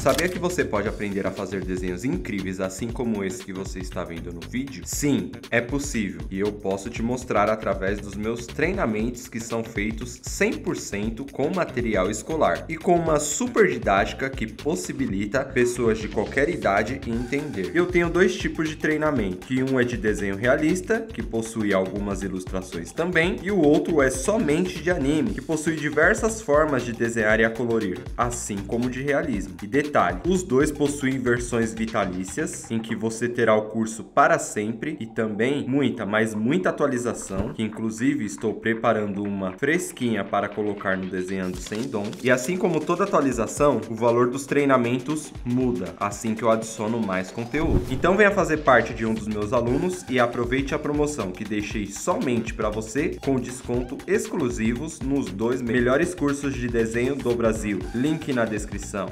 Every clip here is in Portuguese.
Sabia que você pode aprender a fazer desenhos incríveis assim como esse que você está vendo no vídeo? Sim, é possível e eu posso te mostrar através dos meus treinamentos que são feitos 100% com material escolar e com uma super didática que possibilita pessoas de qualquer idade entender. Eu tenho dois tipos de treinamento, que um é de desenho realista, que possui algumas ilustrações também, e o outro é somente de anime, que possui diversas formas de desenhar e a colorir, assim como de realismo. E detalhe: os dois possuem versões vitalícias, em que você terá o curso para sempre e também muita, mas muita atualização, que inclusive estou preparando uma fresquinha para colocar no Desenhando Sem Dom. E assim como toda atualização, o valor dos treinamentos muda assim que eu adiciono mais conteúdo. Então venha fazer parte de um dos meus alunos e aproveite a promoção que deixei somente para você com desconto exclusivos nos dois melhores cursos de desenho do Brasil. Link na descrição.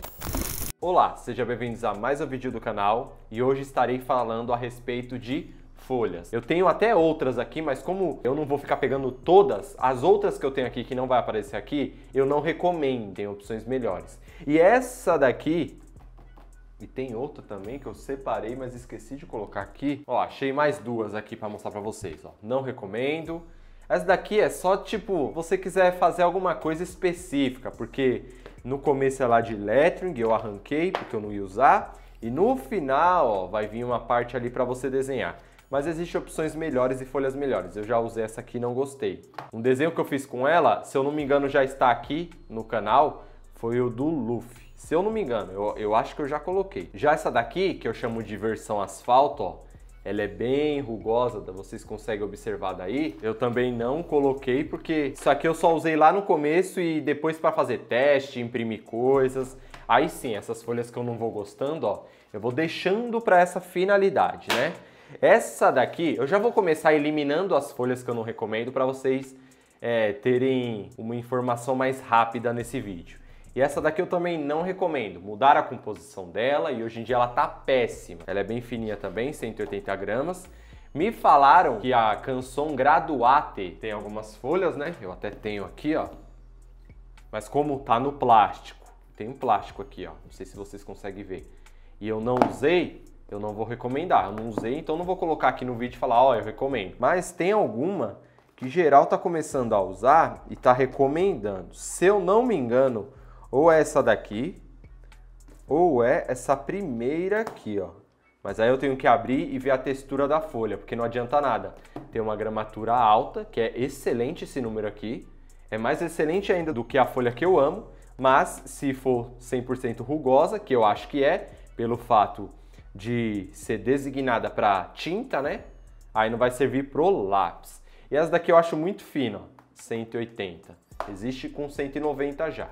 Olá, sejam bem-vindos a mais um vídeo do canal e hoje estarei falando a respeito de folhas. Eu tenho até outras aqui, mas como eu não vou ficar pegando todas, as outras que eu tenho aqui que não vai aparecer aqui, eu não recomendo, tem opções melhores. E essa daqui e tem outra também que eu separei, mas esqueci de colocar aqui. Ó, achei mais duas aqui para mostrar para vocês, ó. Não recomendo. Essa daqui é só tipo, você quiser fazer alguma coisa específica, porque no começo é lá de lettering, eu arranquei porque eu não ia usar. E no final, ó, vai vir uma parte ali para você desenhar. Mas existem opções melhores e folhas melhores. Eu já usei essa aqui e não gostei. Um desenho que eu fiz com ela, se eu não me engano, já está aqui no canal, foi o do Luffy. Se eu não me engano, eu, eu acho que eu já coloquei. Já essa daqui, que eu chamo de versão asfalto, ó, ela é bem rugosa, tá? vocês conseguem observar daí. Eu também não coloquei porque isso aqui eu só usei lá no começo e depois para fazer teste, imprimir coisas. Aí sim, essas folhas que eu não vou gostando, ó, eu vou deixando para essa finalidade, né? Essa daqui, eu já vou começar eliminando as folhas que eu não recomendo para vocês é, terem uma informação mais rápida nesse vídeo. E essa daqui eu também não recomendo. Mudar a composição dela e hoje em dia ela tá péssima. Ela é bem fininha também, 180 gramas. Me falaram que a canção Graduate tem algumas folhas, né? Eu até tenho aqui, ó. Mas como tá no plástico, tem um plástico aqui, ó. Não sei se vocês conseguem ver. E eu não usei, eu não vou recomendar. Eu não usei, então não vou colocar aqui no vídeo e falar, ó, oh, eu recomendo. Mas tem alguma que geral tá começando a usar e tá recomendando. Se eu não me engano, ou é essa daqui, ou é essa primeira aqui, ó. Mas aí eu tenho que abrir e ver a textura da folha, porque não adianta nada. Tem uma gramatura alta, que é excelente esse número aqui. É mais excelente ainda do que a folha que eu amo, mas se for 100% rugosa, que eu acho que é, pelo fato de ser designada para tinta, né? Aí não vai servir pro lápis. E essa daqui eu acho muito fina, ó, 180. Existe com 190 já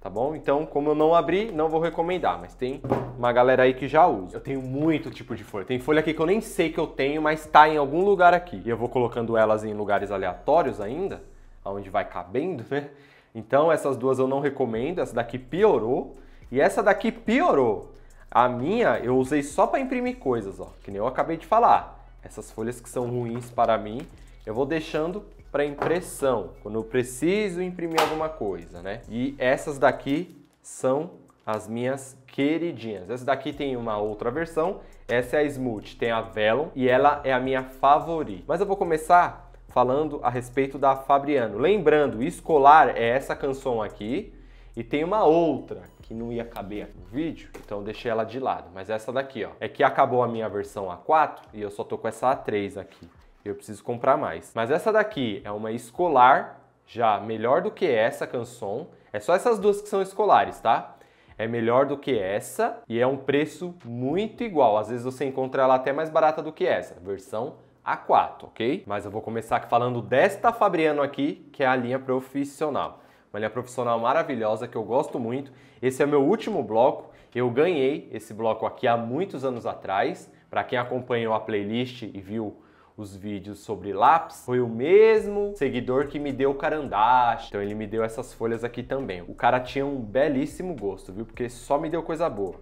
tá bom? Então, como eu não abri, não vou recomendar, mas tem uma galera aí que já usa. Eu tenho muito tipo de folha. Tem folha aqui que eu nem sei que eu tenho, mas tá em algum lugar aqui. E eu vou colocando elas em lugares aleatórios ainda, aonde vai cabendo, né? Então, essas duas eu não recomendo, essa daqui piorou e essa daqui piorou. A minha eu usei só para imprimir coisas, ó, que nem eu acabei de falar. Essas folhas que são ruins para mim, eu vou deixando para impressão, quando eu preciso imprimir alguma coisa, né? E essas daqui são as minhas queridinhas. Essa daqui tem uma outra versão, essa é a Smooth, tem a Velom e ela é a minha favorita. Mas eu vou começar falando a respeito da Fabriano. Lembrando, Escolar é essa canção aqui e tem uma outra que não ia caber no vídeo, então deixei ela de lado. Mas essa daqui, ó, é que acabou a minha versão A4 e eu só tô com essa A3 aqui eu preciso comprar mais. Mas essa daqui é uma escolar, já melhor do que essa Canson. É só essas duas que são escolares, tá? É melhor do que essa e é um preço muito igual. Às vezes você encontra ela até mais barata do que essa, versão A4, ok? Mas eu vou começar falando desta Fabriano aqui, que é a linha profissional. Uma linha profissional maravilhosa que eu gosto muito. Esse é o meu último bloco. Eu ganhei esse bloco aqui há muitos anos atrás. Para quem acompanhou a playlist e viu os vídeos sobre lápis, foi o mesmo seguidor que me deu o carandache. Então ele me deu essas folhas aqui também. O cara tinha um belíssimo gosto, viu? Porque só me deu coisa boa.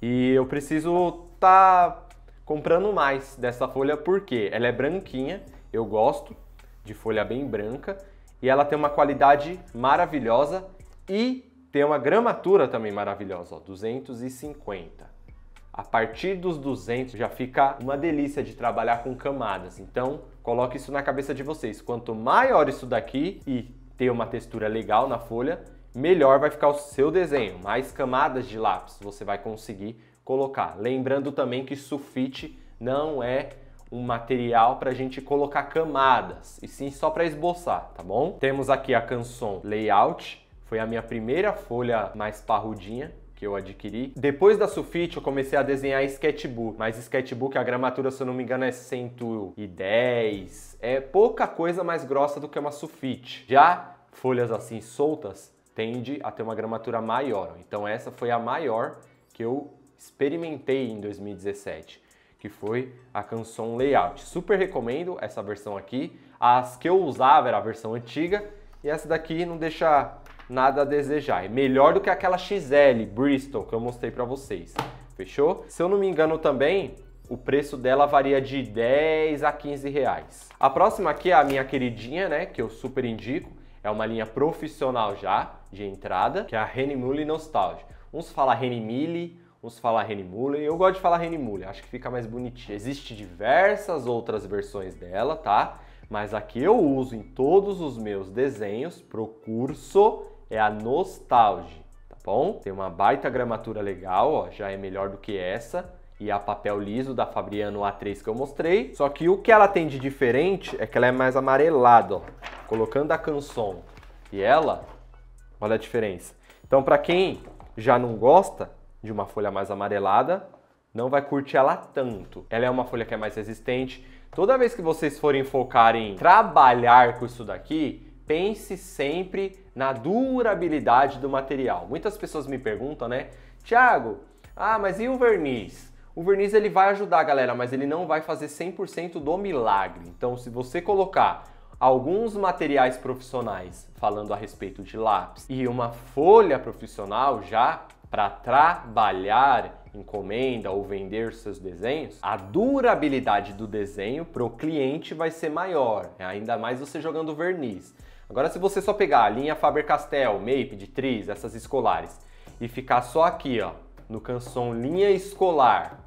E eu preciso tá comprando mais dessa folha porque ela é branquinha, eu gosto de folha bem branca e ela tem uma qualidade maravilhosa e tem uma gramatura também maravilhosa, ó, 250. A partir dos 200 já fica uma delícia de trabalhar com camadas. Então, coloque isso na cabeça de vocês. Quanto maior isso daqui e ter uma textura legal na folha, melhor vai ficar o seu desenho. Mais camadas de lápis você vai conseguir colocar. Lembrando também que sulfite não é um material para a gente colocar camadas, e sim só para esboçar, tá bom? Temos aqui a canção Layout, foi a minha primeira folha mais parrudinha, que eu adquiri. Depois da sulfite, eu comecei a desenhar sketchbook, mas sketchbook, a gramatura, se eu não me engano, é 110. É pouca coisa mais grossa do que uma sulfite. Já folhas assim soltas tende a ter uma gramatura maior. Então essa foi a maior que eu experimentei em 2017, que foi a Canson Layout. Super recomendo essa versão aqui. As que eu usava era a versão antiga e essa daqui não deixa nada a desejar. É melhor do que aquela XL Bristol que eu mostrei para vocês. Fechou? Se eu não me engano também, o preço dela varia de 10 a 15 reais. A próxima aqui é a minha queridinha, né? Que eu super indico. É uma linha profissional já, de entrada, que é a Renimule Nostalgia. Uns falam Renimule, uns falam Renimule. Eu gosto de falar Renimule, acho que fica mais bonitinho. Existem diversas outras versões dela, tá? Mas aqui eu uso em todos os meus desenhos, procurso curso, é a Nostalgia, tá bom? Tem uma baita gramatura legal, ó, já é melhor do que essa e a papel liso da Fabriano A3 que eu mostrei. Só que o que ela tem de diferente é que ela é mais amarelada, ó. Colocando a canção e ela, olha a diferença. Então para quem já não gosta de uma folha mais amarelada, não vai curtir ela tanto. Ela é uma folha que é mais resistente. Toda vez que vocês forem focar em trabalhar com isso daqui, pense sempre na durabilidade do material. Muitas pessoas me perguntam, né? Tiago, ah, mas e o verniz? O verniz ele vai ajudar, galera, mas ele não vai fazer 100% do milagre. Então, se você colocar alguns materiais profissionais falando a respeito de lápis e uma folha profissional já para trabalhar encomenda ou vender seus desenhos, a durabilidade do desenho para o cliente vai ser maior, ainda mais você jogando verniz. Agora, se você só pegar a linha Faber-Castell, Mape, de Tris, essas escolares, e ficar só aqui, ó, no canção linha escolar,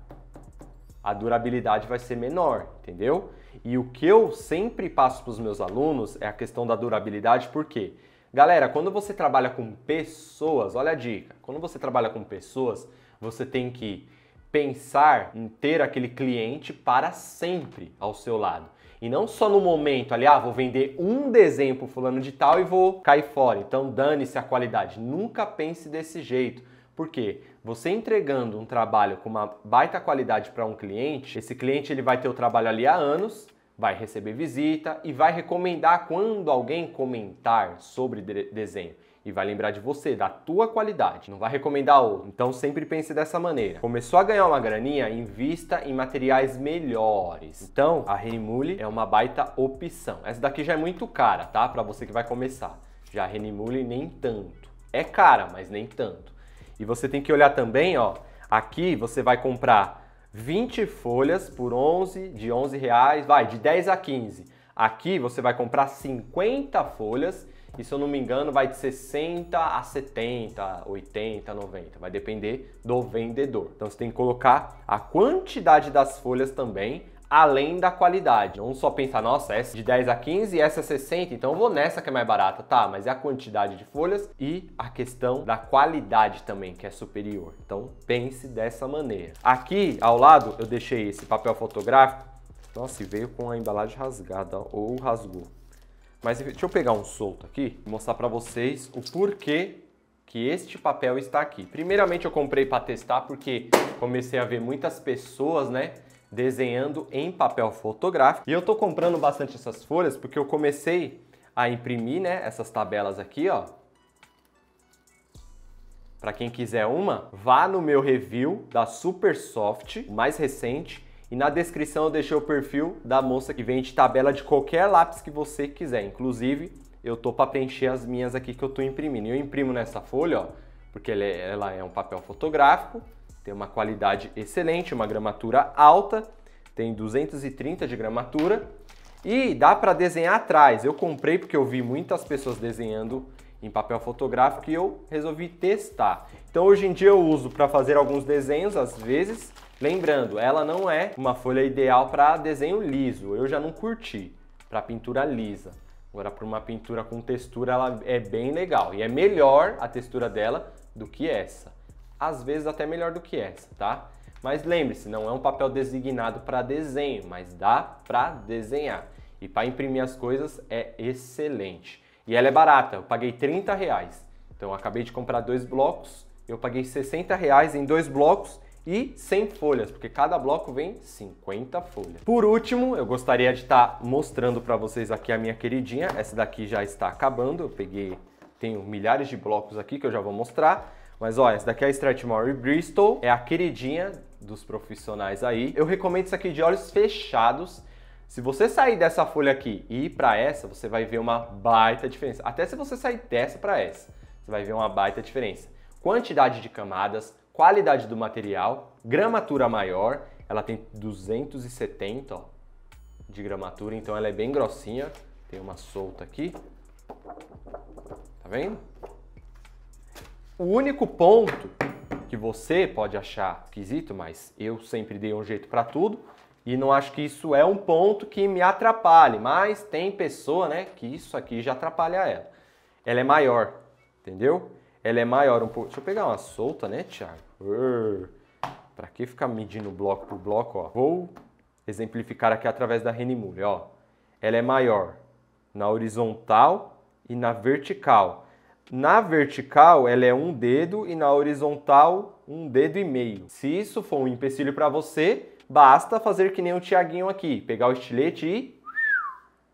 a durabilidade vai ser menor, entendeu? E o que eu sempre passo para os meus alunos é a questão da durabilidade, por quê? Galera, quando você trabalha com pessoas, olha a dica, quando você trabalha com pessoas, você tem que pensar em ter aquele cliente para sempre ao seu lado. E não só no momento ali, ah, vou vender um desenho pro fulano de tal e vou cair fora. Então dane-se a qualidade. Nunca pense desse jeito. Por quê? Você entregando um trabalho com uma baita qualidade para um cliente, esse cliente ele vai ter o trabalho ali há anos, vai receber visita e vai recomendar quando alguém comentar sobre de desenho e vai lembrar de você, da tua qualidade. Não vai recomendar outro. Então sempre pense dessa maneira. Começou a ganhar uma graninha, invista em materiais melhores. Então a Renimule é uma baita opção. Essa daqui já é muito cara, tá? Para você que vai começar. Já a Renimule nem tanto. É cara, mas nem tanto. E você tem que olhar também, ó. Aqui você vai comprar 20 folhas por 11, de 11 reais, vai de 10 a 15. Aqui você vai comprar 50 folhas e se eu não me engano vai de 60 a 70, 80, 90, vai depender do vendedor. Então você tem que colocar a quantidade das folhas também além da qualidade. Não só pensar, nossa, essa de 10 a 15 essa é 60, então eu vou nessa que é mais barata. Tá, mas é a quantidade de folhas e a questão da qualidade também, que é superior. Então pense dessa maneira. Aqui ao lado eu deixei esse papel fotográfico. Nossa, e veio com a embalagem rasgada, ou rasgou. Mas deixa eu pegar um solto aqui e mostrar para vocês o porquê que este papel está aqui. Primeiramente eu comprei para testar porque comecei a ver muitas pessoas, né, desenhando em papel fotográfico. E eu tô comprando bastante essas folhas porque eu comecei a imprimir, né, essas tabelas aqui, ó. Para quem quiser uma, vá no meu review da Supersoft, mais recente, e na descrição eu deixei o perfil da moça que vende tabela de qualquer lápis que você quiser. Inclusive, eu tô para preencher as minhas aqui que eu tô imprimindo. Eu imprimo nessa folha, ó, porque é, ela é um papel fotográfico, tem uma qualidade excelente, uma gramatura alta, tem 230 de gramatura e dá para desenhar atrás. Eu comprei porque eu vi muitas pessoas desenhando em papel fotográfico e eu resolvi testar. Então hoje em dia eu uso para fazer alguns desenhos às vezes Lembrando, ela não é uma folha ideal para desenho liso, eu já não curti para pintura lisa. Agora, para uma pintura com textura, ela é bem legal e é melhor a textura dela do que essa. Às vezes, até melhor do que essa, tá? Mas lembre-se, não é um papel designado para desenho, mas dá para desenhar. E para imprimir as coisas é excelente. E ela é barata, eu paguei 30 reais. Então, eu acabei de comprar dois blocos, eu paguei 60 reais em dois blocos e 100 folhas, porque cada bloco vem 50 folhas. Por último, eu gostaria de estar tá mostrando para vocês aqui a minha queridinha. Essa daqui já está acabando, eu peguei, tenho milhares de blocos aqui que eu já vou mostrar. Mas olha, essa daqui é a Strathmore Bristol, é a queridinha dos profissionais aí. Eu recomendo isso aqui de olhos fechados. Se você sair dessa folha aqui e ir para essa, você vai ver uma baita diferença. Até se você sair dessa para essa, você vai ver uma baita diferença. Quantidade de camadas, qualidade do material, gramatura maior, ela tem 270 ó, de gramatura, então ela é bem grossinha. Tem uma solta aqui, tá vendo? O único ponto que você pode achar esquisito, mas eu sempre dei um jeito para tudo, e não acho que isso é um ponto que me atrapalhe, mas tem pessoa, né, que isso aqui já atrapalha ela. Ela é maior, entendeu? ela é maior um pouco. Deixa eu pegar uma solta, né, Thiago? Para pra que ficar medindo bloco por bloco, ó? Vou exemplificar aqui através da Renimule, ó. Ela é maior na horizontal e na vertical. Na vertical, ela é um dedo e na horizontal, um dedo e meio. Se isso for um empecilho para você, basta fazer que nem o Tiaguinho aqui, pegar o estilete e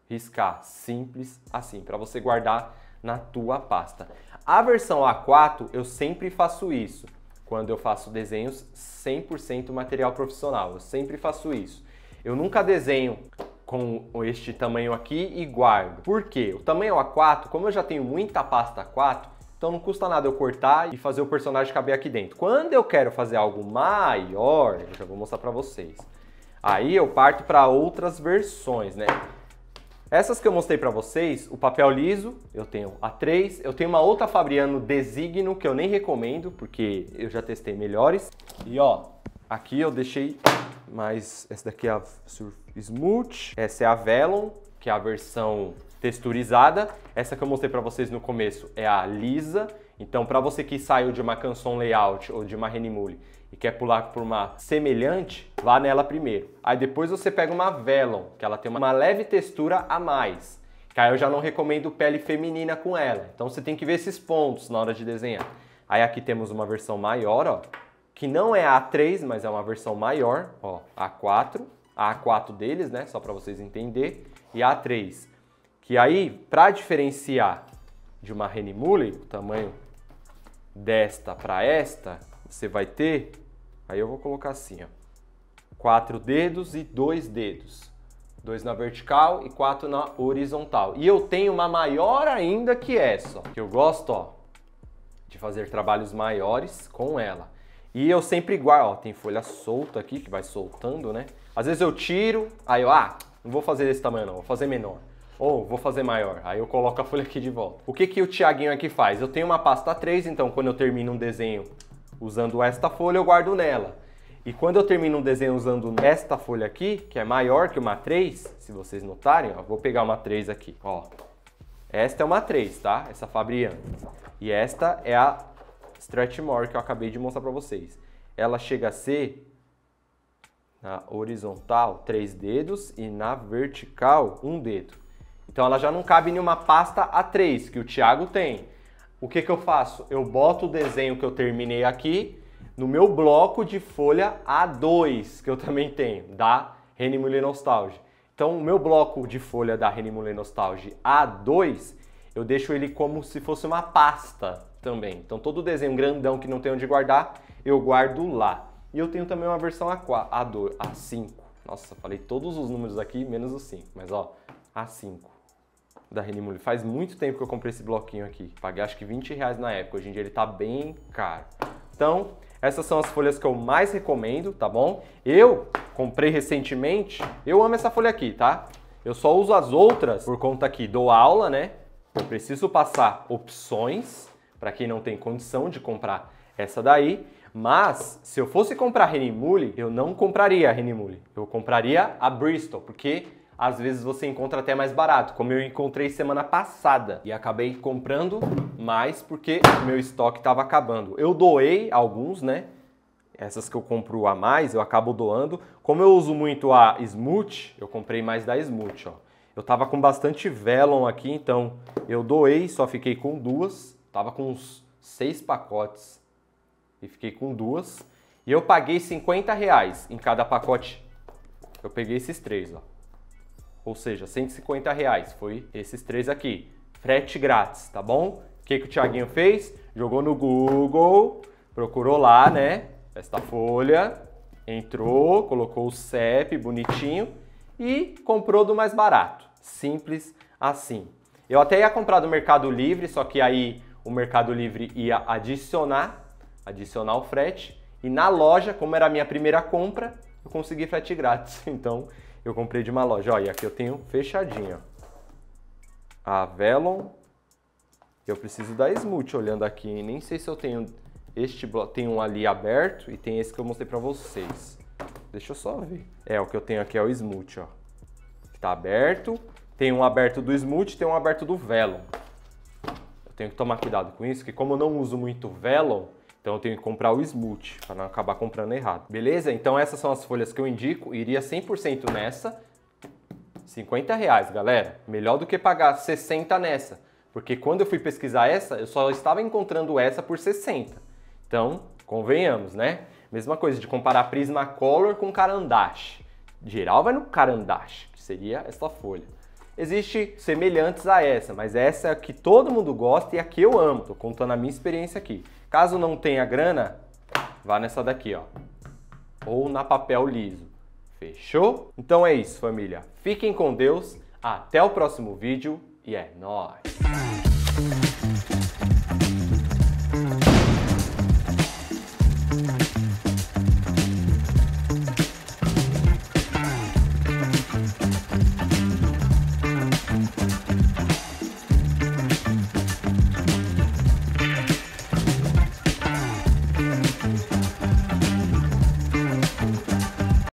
riscar, simples assim, para você guardar na tua pasta. A versão A4, eu sempre faço isso. Quando eu faço desenhos 100% material profissional, eu sempre faço isso. Eu nunca desenho com este tamanho aqui e guardo. Por quê? O tamanho A4, como eu já tenho muita pasta A4, então não custa nada eu cortar e fazer o personagem caber aqui dentro. Quando eu quero fazer algo maior, eu já vou mostrar para vocês. Aí eu parto para outras versões, né? Essas que eu mostrei para vocês, o papel liso, eu tenho a 3, eu tenho uma outra Fabriano Designo que eu nem recomendo, porque eu já testei melhores. E ó, aqui eu deixei mais, essa daqui é a Surf Smooth, essa é a Velon, que é a versão texturizada. Essa que eu mostrei para vocês no começo é a lisa. Então, para você que saiu de uma canção layout ou de uma renimule quer pular por uma semelhante, vá nela primeiro. Aí depois você pega uma Velon, que ela tem uma leve textura a mais. Que aí eu já não recomendo pele feminina com ela. Então você tem que ver esses pontos na hora de desenhar. Aí aqui temos uma versão maior, ó, que não é a 3 mas é uma versão maior, ó, A4, a 4 a 4 deles, né, só para vocês entenderem e A3. Que aí, para diferenciar de uma Renimule, o tamanho desta para esta, você vai ter Aí eu vou colocar assim, ó. Quatro dedos e dois dedos. Dois na vertical e quatro na horizontal. E eu tenho uma maior ainda que essa, ó, que eu gosto, ó, de fazer trabalhos maiores com ela. E eu sempre guardo, ó, tem folha solta aqui que vai soltando, né? Às vezes eu tiro, aí eu, ah, não vou fazer desse tamanho não, vou fazer menor. Ou vou fazer maior, aí eu coloco a folha aqui de volta. O que que o Tiaguinho aqui faz? Eu tenho uma pasta 3, então quando eu termino um desenho usando esta folha, eu guardo nela. E quando eu termino um desenho usando esta folha aqui, que é maior que uma 3, se vocês notarem, ó, vou pegar uma 3 aqui, ó. Esta é uma 3, tá? Essa Fabriano. E esta é a Stretchmore que eu acabei de mostrar para vocês. Ela chega a ser na horizontal, três dedos, e na vertical, um dedo. Então ela já não cabe em uma pasta A3, que o Thiago tem o que, que eu faço? Eu boto o desenho que eu terminei aqui no meu bloco de folha A2, que eu também tenho, da René Mulher Nostalgia. Então, o meu bloco de folha da René Mulher Nostalgia A2, eu deixo ele como se fosse uma pasta também. Então, todo desenho grandão que não tem onde guardar, eu guardo lá. E eu tenho também uma versão A4, A2, A5. Nossa, falei todos os números aqui, menos o 5, mas ó, A5 da Renimuli. Faz muito tempo que eu comprei esse bloquinho aqui. Paguei acho que 20 reais na época. Hoje em dia ele tá bem caro. Então, essas são as folhas que eu mais recomendo, tá bom? Eu comprei recentemente, eu amo essa folha aqui, tá? Eu só uso as outras por conta que dou aula, né? Eu preciso passar opções para quem não tem condição de comprar essa daí. Mas se eu fosse comprar Renimuli, eu não compraria a Eu compraria a Bristol, porque às vezes você encontra até mais barato, como eu encontrei semana passada e acabei comprando mais porque meu estoque estava acabando. Eu doei alguns, né? Essas que eu compro a mais, eu acabo doando. Como eu uso muito a Smooth, eu comprei mais da Smooth, ó. Eu tava com bastante Velon aqui, então eu doei, só fiquei com duas. Tava com uns seis pacotes e fiquei com duas. E eu paguei 50 reais em cada pacote. Eu peguei esses três, ó ou seja, 150 reais, foi esses três aqui. Frete grátis, tá bom? O que, que o Thiaguinho fez? Jogou no Google, procurou lá, né? Esta folha, entrou, colocou o CEP bonitinho e comprou do mais barato. Simples assim. Eu até ia comprar do Mercado Livre, só que aí o Mercado Livre ia adicionar, adicionar o frete. E na loja, como era a minha primeira compra, eu consegui frete grátis. Então, eu comprei de uma loja. Olha, aqui eu tenho fechadinho. A Velon. Eu preciso da Smooth olhando aqui. Nem sei se eu tenho este bloco. Tem um ali aberto e tem esse que eu mostrei pra vocês. Deixa eu só ver. É, o que eu tenho aqui é o Smooth, ó. Que tá aberto. Tem um aberto do Smooth tem um aberto do Velon. Eu tenho que tomar cuidado com isso, que como eu não uso muito Velon, então eu tenho que comprar o smooth para não acabar comprando errado. Beleza? Então essas são as folhas que eu indico. Iria 100% nessa. 50 reais, galera. Melhor do que pagar 60 nessa. Porque quando eu fui pesquisar essa, eu só estava encontrando essa por 60. Então, convenhamos, né? Mesma coisa de comparar prisma color com Carandache. Geral vai no Carandache, que seria essa folha. Existe semelhantes a essa, mas essa é a que todo mundo gosta e a que eu amo. Tô contando a minha experiência aqui. Caso não tenha grana, vá nessa daqui, ó. Ou na papel liso. Fechou? Então é isso, família. Fiquem com Deus. Até o próximo vídeo e é nóis!